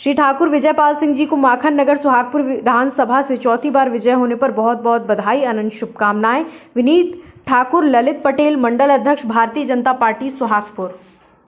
श्री ठाकुर विजयपाल सिंह जी को माखन नगर सुहागपुर विधानसभा से चौथी बार विजय होने पर बहुत बहुत बधाई अनंत शुभकामनाएं विनीत ठाकुर ललित पटेल मंडल अध्यक्ष भारतीय जनता पार्टी सुहागपुर